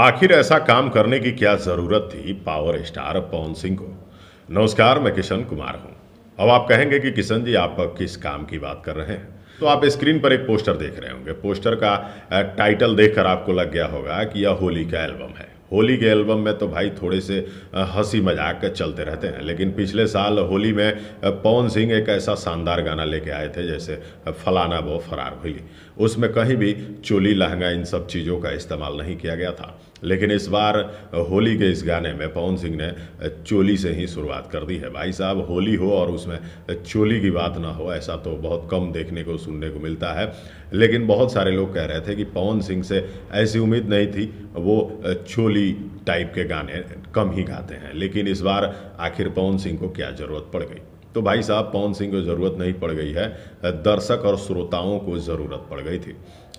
आखिर ऐसा काम करने की क्या जरूरत थी पावर स्टार पवन सिंह को नमस्कार मैं किशन कुमार हूं अब आप कहेंगे कि किशन जी आप किस काम की बात कर रहे हैं तो आप स्क्रीन पर एक पोस्टर देख रहे होंगे पोस्टर का टाइटल देखकर आपको लग गया होगा कि यह होली का एल्बम है होली के एल्बम में तो भाई थोड़े से हंसी मजाक चलते रहते हैं लेकिन पिछले साल होली में पवन सिंह एक ऐसा शानदार गाना लेके आए थे जैसे फलाना वो फरार होली उसमें कहीं भी चोली लहंगा इन सब चीज़ों का इस्तेमाल नहीं किया गया था लेकिन इस बार होली के इस गाने में पवन सिंह ने चोली से ही शुरुआत कर दी है भाई साहब होली हो और उसमें चोली की बात ना हो ऐसा तो बहुत कम देखने को सुनने को मिलता है लेकिन बहुत सारे लोग कह रहे थे कि पवन सिंह से ऐसी उम्मीद नहीं थी वो चोली भोजपुरी टाइप के गाने कम ही गाते हैं लेकिन इस बार आखिर पवन सिंह को क्या ज़रूरत पड़ गई तो भाई साहब पवन सिंह को ज़रूरत नहीं पड़ गई है दर्शक और श्रोताओं को ज़रूरत पड़ गई थी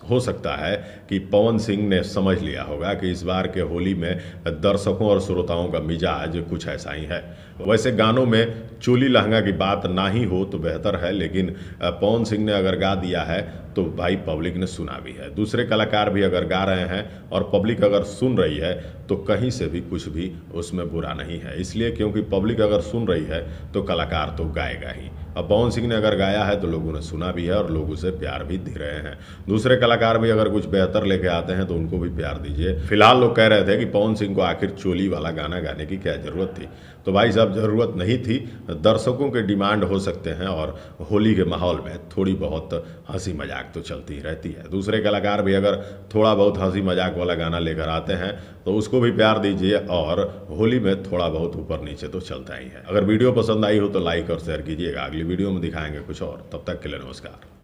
हो सकता है कि पवन सिंह ने समझ लिया होगा कि इस बार के होली में दर्शकों और श्रोताओं का मिजाज कुछ ऐसा ही है वैसे गानों में चोली लहंगा की बात ना ही हो तो बेहतर है लेकिन पवन सिंह ने अगर गा दिया है तो भाई पब्लिक ने सुना भी है दूसरे कलाकार भी अगर गा रहे हैं और पब्लिक अगर सुन रही है तो कहीं से भी कुछ भी उसमें बुरा नहीं है इसलिए क्योंकि पब्लिक अगर सुन रही है तो कलाकार तो गाएगा ही अब पवन सिंह ने अगर गाया है तो लोगों ने सुना भी है और लोग उसे प्यार भी दे रहे हैं दूसरे कलाकार भी अगर कुछ बेहतर लेके आते हैं तो उनको भी प्यार दीजिए फिलहाल लोग कह रहे थे कि पवन सिंह को आखिर चोली वाला गाना गाने की क्या ज़रूरत थी तो भाई साहब ज़रूरत नहीं थी दर्शकों के डिमांड हो सकते हैं और होली के माहौल में थोड़ी बहुत हंसी मजाक तो चलती ही रहती है दूसरे कलाकार भी अगर थोड़ा बहुत हंसी मजाक वाला गाना लेकर आते हैं तो उसको भी प्यार दीजिए और होली में थोड़ा बहुत ऊपर नीचे तो चलता ही है अगर वीडियो पसंद आई हो तो लाइक और शेयर कीजिएगा अगली अगली वीडियो में दिखाएंगे कुछ और तब तक के लिए नमस्कार